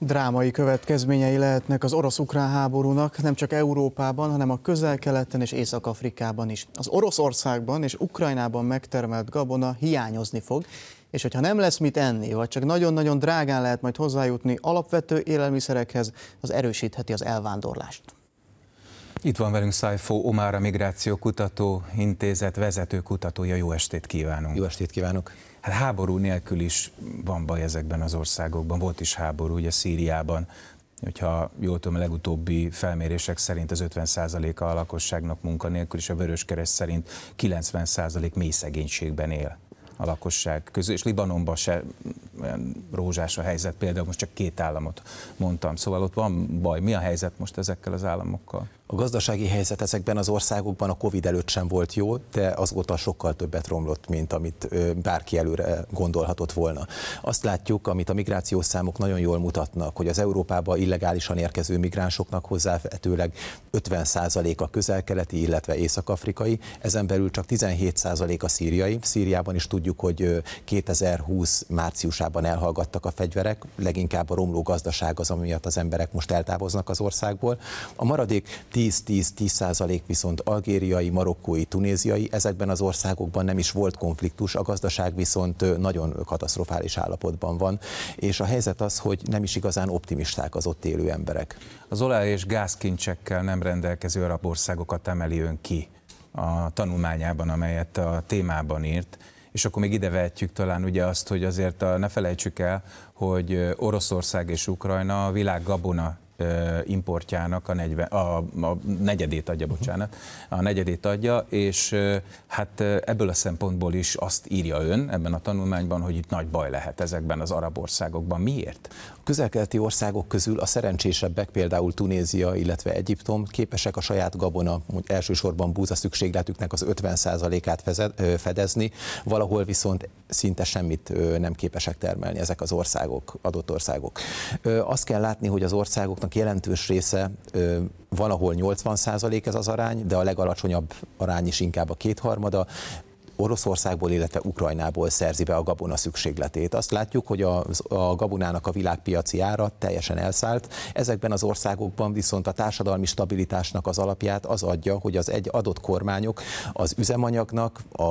Drámai következményei lehetnek az orosz-ukrán háborúnak nem csak Európában, hanem a közel-keleten és Észak-Afrikában is. Az Oroszországban és Ukrajnában megtermelt gabona hiányozni fog, és hogyha nem lesz mit enni, vagy csak nagyon-nagyon drágán lehet majd hozzájutni alapvető élelmiszerekhez, az erősítheti az elvándorlást. Itt van velünk Szájfó Omára Migráció Kutató Intézet vezető kutatója. Jó estét kívánunk! Jó estét kívánok! hát háború nélkül is van baj ezekben az országokban. Volt is háború, ugye Szíriában, hogyha jól tudom, a legutóbbi felmérések szerint az 50%-a a lakosságnak munkanélkül, és a Vöröskereszt szerint 90% mély szegénységben él a lakosság közül, és Libanonban se rózsás a helyzet, például most csak két államot mondtam, szóval ott van baj. Mi a helyzet most ezekkel az államokkal? A gazdasági helyzet ezekben az országokban a Covid előtt sem volt jó, de azóta sokkal többet romlott, mint amit bárki előre gondolhatott volna. Azt látjuk, amit a migrációs számok nagyon jól mutatnak, hogy az Európába illegálisan érkező migránsoknak hozzávetőleg 50% a közel-keleti, illetve észak-afrikai, ezen belül csak 17% a szíriai. Szíriában is tudjuk, hogy 2020 márciusában elhallgattak a fegyverek, leginkább a romló gazdaság az, ami miatt az emberek most eltávoznak az országból. A maradék 10-10-10 százalék viszont algériai, marokkói, tunéziai, ezekben az országokban nem is volt konfliktus, a gazdaság viszont nagyon katasztrofális állapotban van, és a helyzet az, hogy nem is igazán optimisták az ott élő emberek. Az olaj és gázkincsekkel nem rendelkező arab országokat emeli ön ki a tanulmányában, amelyet a témában írt, és akkor még ide vehetjük talán ugye azt, hogy azért a, ne felejtsük el, hogy Oroszország és Ukrajna a világ gabona importjának a, 40, a, a negyedét adja, mhm. bocsánat, a negyedét adja, és hát ebből a szempontból is azt írja ön ebben a tanulmányban, hogy itt nagy baj lehet ezekben az arab országokban. Miért? A közelkeleti országok közül a szerencsésebbek, például Tunézia, illetve Egyiptom képesek a saját gabona, elsősorban búza szükségletüknek az 50%-át fedezni, valahol viszont szinte semmit nem képesek termelni ezek az országok, adott országok. Azt kell látni, hogy az országoknak piacnak jelentős része van, ahol 80 ez az arány, de a legalacsonyabb arány is inkább a kétharmada. Oroszországból, illetve Ukrajnából szerzi be a gabona szükségletét. Azt látjuk, hogy a, a gabonának a világpiaci ára teljesen elszállt. Ezekben az országokban viszont a társadalmi stabilitásnak az alapját az adja, hogy az egy adott kormányok az üzemanyagnak, a,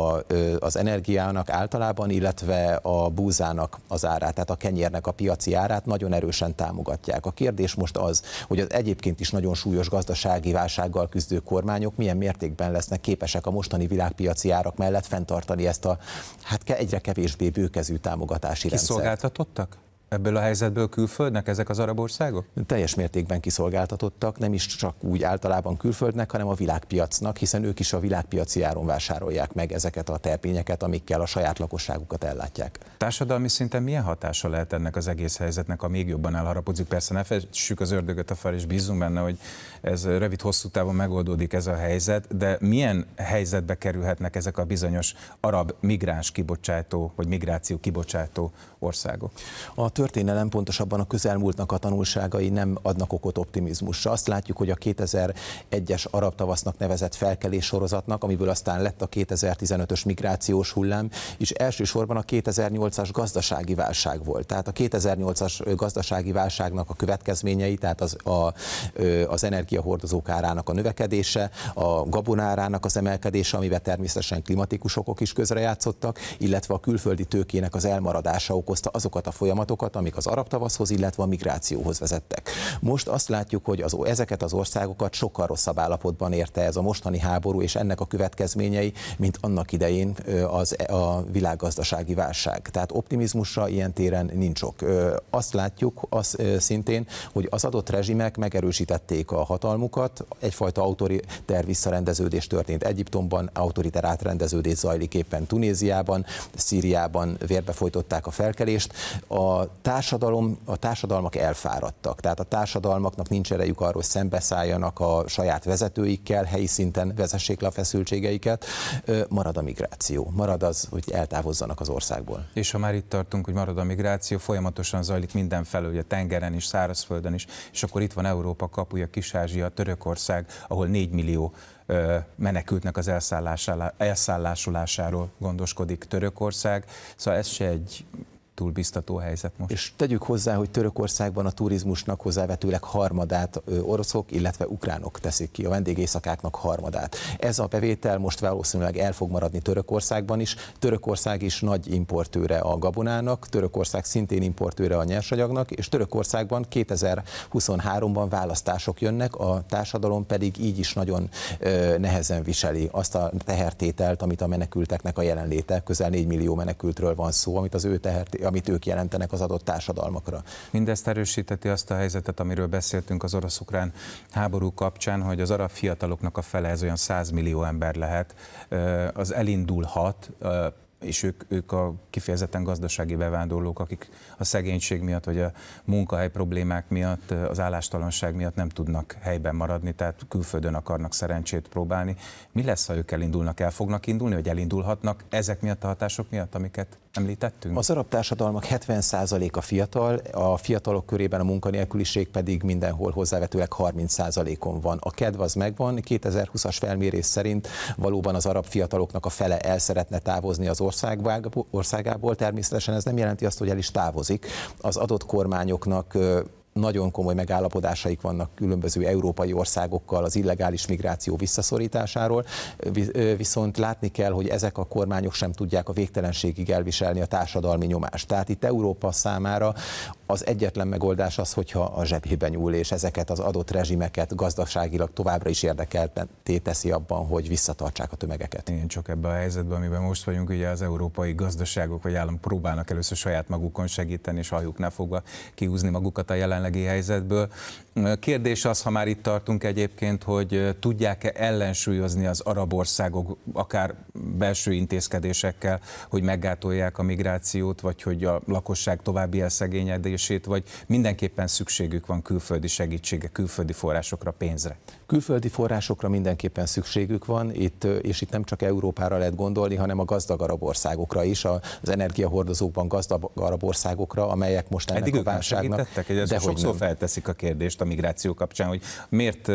az energiának általában, illetve a búzának az árát, tehát a kenyérnek a piaci árát nagyon erősen támogatják. A kérdés most az, hogy az egyébként is nagyon súlyos gazdasági válsággal küzdő kormányok milyen mértékben lesznek képesek a mostani világpiaci árak mellett fenntartani ezt a hát egyre kevésbé bőkezű támogatási rendszert. Kiszolgáltatottak? ebből a helyzetből külföldnek ezek az arab országok? Teljes mértékben kiszolgáltatottak, nem is csak úgy általában külföldnek, hanem a világpiacnak, hiszen ők is a világpiaci áron vásárolják meg ezeket a terpényeket, amikkel a saját lakosságukat ellátják. Társadalmi szinten milyen hatása lehet ennek az egész helyzetnek, a még jobban elharapodzik? Persze ne fessük az ördögöt a fel, és bízunk benne, hogy ez rövid hosszú távon megoldódik ez a helyzet, de milyen helyzetbe kerülhetnek ezek a bizonyos arab migráns kibocsátó, vagy migráció kibocsátó országok? A történelem, pontosabban a közelmúltnak a tanulságai nem adnak okot optimizmusra. Azt látjuk, hogy a 2001-es arab tavasznak nevezett felkelés sorozatnak, amiből aztán lett a 2015-ös migrációs hullám, és elsősorban a 2008-as gazdasági válság volt. Tehát a 2008-as gazdasági válságnak a következményei, tehát az, a, az energiahordozók árának a növekedése, a gabonárának az emelkedése, amivel természetesen klimatikus okok is közrejátszottak, illetve a külföldi tőkének az elmaradása okozta azokat a folyamatokat, folyamatokat, amik az arab tavaszhoz, illetve a migrációhoz vezettek. Most azt látjuk, hogy az, ezeket az országokat sokkal rosszabb állapotban érte ez a mostani háború és ennek a következményei, mint annak idején az, e- a világgazdasági válság. Tehát optimizmusra ilyen téren nincs ok. Azt látjuk az, szintén, hogy az adott rezsimek megerősítették a hatalmukat, egyfajta autoriter visszarendeződés történt Egyiptomban, autoriter átrendeződés zajlik éppen Tunéziában, Szíriában vérbefolytották a felkelést. A társadalom, a társadalmak elfáradtak, tehát a társadalmaknak nincs erejük arról, hogy szembeszálljanak a saját vezetőikkel, helyi szinten vezessék le a feszültségeiket, marad a migráció, marad az, hogy eltávozzanak az országból. És ha már itt tartunk, hogy marad a migráció, folyamatosan zajlik mindenfelől, ugye tengeren is, szárazföldön is, és akkor itt van Európa kapuja, Kis-Ázsia, Törökország, ahol 4 millió menekültnek az elszállásulásáról gondoskodik Törökország. Szóval ez se egy túl biztató helyzet most. És tegyük hozzá, hogy Törökországban a turizmusnak hozzávetőleg harmadát oroszok, illetve ukránok teszik ki, a vendégészakáknak harmadát. Ez a bevétel most valószínűleg el fog maradni Törökországban is. Törökország is nagy importőre a gabonának, Törökország szintén importőre a nyersanyagnak, és Törökországban 2023-ban választások jönnek, a társadalom pedig így is nagyon ö, nehezen viseli azt a tehertételt, amit a menekülteknek a jelenléte, közel 4 millió menekültről van szó, amit az ő tehertételt amit ők jelentenek az adott társadalmakra. Mindezt erősíteti azt a helyzetet, amiről beszéltünk az orosz-ukrán háború kapcsán, hogy az arab fiataloknak a fele, ez olyan 100 millió ember lehet, az elindulhat, és ők, ők a kifejezetten gazdasági bevándorlók, akik a szegénység miatt, vagy a munkahely problémák miatt, az állástalanság miatt nem tudnak helyben maradni, tehát külföldön akarnak szerencsét próbálni. Mi lesz, ha ők elindulnak? El fognak indulni, vagy elindulhatnak ezek miatt a hatások miatt, amiket említettünk? Az arab társadalmak 70%-a fiatal, a fiatalok körében a munkanélküliség pedig mindenhol hozzávetőleg 30%-on van. A kedv az megvan, 2020-as felmérés szerint valóban az arab fiataloknak a fele el szeretne távozni az országból, természetesen ez nem jelenti azt, hogy el is távozik. Az adott kormányoknak nagyon komoly megállapodásaik vannak különböző európai országokkal az illegális migráció visszaszorításáról, viszont látni kell, hogy ezek a kormányok sem tudják a végtelenségig elviselni a társadalmi nyomást. Tehát itt Európa számára az egyetlen megoldás az, hogyha a zsebébe nyúl, és ezeket az adott rezsimeket gazdaságilag továbbra is érdekelté teszi abban, hogy visszatartsák a tömegeket. Én csak ebben a helyzetben, amiben most vagyunk, ugye az európai gazdaságok vagy állam próbálnak először saját magukon segíteni, és ne fogva kiúzni magukat a jelenlegi helyzetből. Kérdés az, ha már itt tartunk egyébként, hogy tudják-e ellensúlyozni az arab országok akár belső intézkedésekkel, hogy meggátolják a migrációt, vagy hogy a lakosság további elszegényedését kezelését, vagy mindenképpen szükségük van külföldi segítségre, külföldi forrásokra, pénzre? Külföldi forrásokra mindenképpen szükségük van, itt, és itt nem csak Európára lehet gondolni, hanem a gazdag arab országokra is, az energiahordozókban gazdag arab országokra, amelyek most ennek Eddig a válságnak... Eddig ők sokszor nem. felteszik a kérdést a migráció kapcsán, hogy miért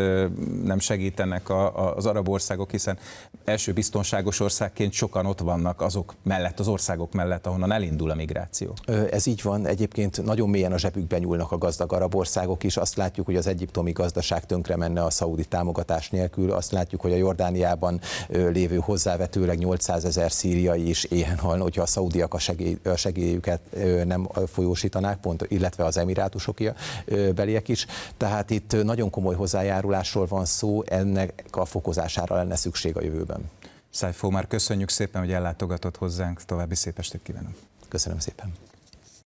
nem segítenek a, az arab országok, hiszen első biztonságos országként sokan ott vannak azok mellett, az országok mellett, ahonnan elindul a migráció. Ez így van, egyébként nagyon mélyen a zsebükben nyúlnak a gazdag arab országok is. Azt látjuk, hogy az egyiptomi gazdaság tönkre menne a szaudi támogatás nélkül. Azt látjuk, hogy a Jordániában lévő hozzávetőleg 800 ezer szíriai is éhen halna, hogyha a szaudiak a, segély, a segélyüket nem folyósítanák, pont, illetve az emirátusok beliek is. Tehát itt nagyon komoly hozzájárulásról van szó, ennek a fokozására lenne szükség a jövőben. Szájfó, már köszönjük szépen, hogy ellátogatott hozzánk, további szép estét kívánok. Köszönöm szépen.